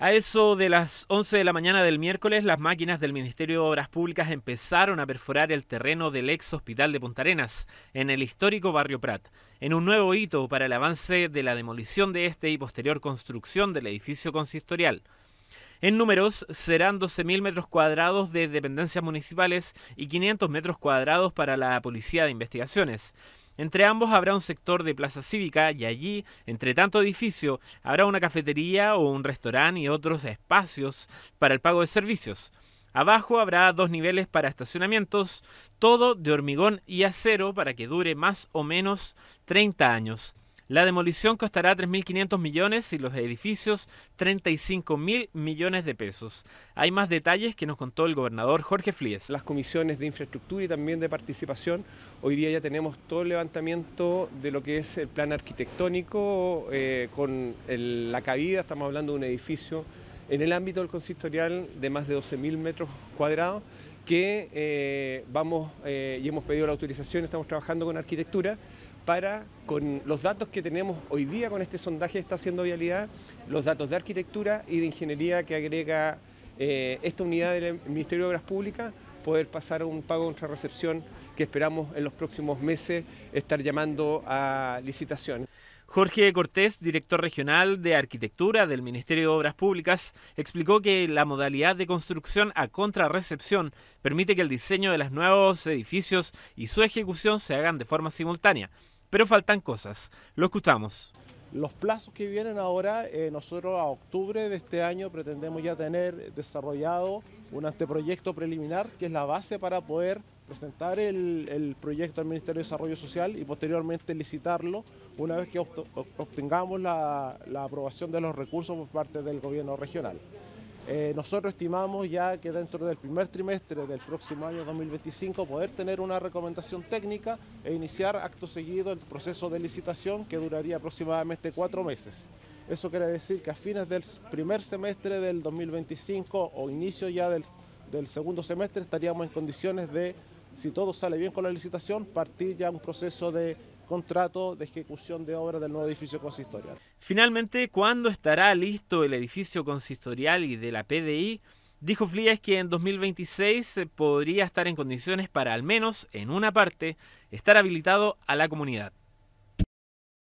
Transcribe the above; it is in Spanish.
A eso de las 11 de la mañana del miércoles, las máquinas del Ministerio de Obras Públicas empezaron a perforar el terreno del ex hospital de Punta Arenas, en el histórico barrio Prat, en un nuevo hito para el avance de la demolición de este y posterior construcción del edificio consistorial. En números serán 12.000 metros cuadrados de dependencias municipales y 500 metros cuadrados para la Policía de Investigaciones. Entre ambos habrá un sector de plaza cívica y allí, entre tanto edificio, habrá una cafetería o un restaurante y otros espacios para el pago de servicios. Abajo habrá dos niveles para estacionamientos, todo de hormigón y acero para que dure más o menos 30 años. La demolición costará 3.500 millones y los edificios 35.000 millones de pesos. Hay más detalles que nos contó el gobernador Jorge Flies. Las comisiones de infraestructura y también de participación, hoy día ya tenemos todo el levantamiento de lo que es el plan arquitectónico eh, con la cabida, estamos hablando de un edificio en el ámbito del consistorial de más de 12.000 metros cuadrados que eh, vamos eh, y hemos pedido la autorización, estamos trabajando con arquitectura para, con los datos que tenemos hoy día con este sondaje que está haciendo Vialidad, los datos de arquitectura y de ingeniería que agrega eh, esta unidad del Ministerio de Obras Públicas, poder pasar un pago contra recepción que esperamos en los próximos meses estar llamando a licitación. Jorge Cortés, director regional de Arquitectura del Ministerio de Obras Públicas, explicó que la modalidad de construcción a contrarrecepción permite que el diseño de los nuevos edificios y su ejecución se hagan de forma simultánea pero faltan cosas. Lo escuchamos. Los plazos que vienen ahora, eh, nosotros a octubre de este año pretendemos ya tener desarrollado un anteproyecto preliminar, que es la base para poder presentar el, proyecto al Ministerio de Desarrollo Social y posteriormente licitarlo una vez que obtengamos la, la aprobación de los recursos por parte del gobierno regional. Eh, nosotros estimamos ya que dentro del primer trimestre del próximo año 2025 poder tener una recomendación técnica e iniciar acto seguido el proceso de licitación que duraría aproximadamente cuatro meses. Eso quiere decir que a fines del primer semestre del 2025 o inicio ya del, del segundo semestre estaríamos en condiciones de, si todo sale bien con la licitación, partir ya un proceso de contrato de ejecución de obra del nuevo edificio consistorial. Finalmente, ¿cuándo estará listo el edificio consistorial y de la PDI? Dijo Flías que en 2026 eh, podría estar en condiciones para al menos en una parte estar habilitado a la comunidad.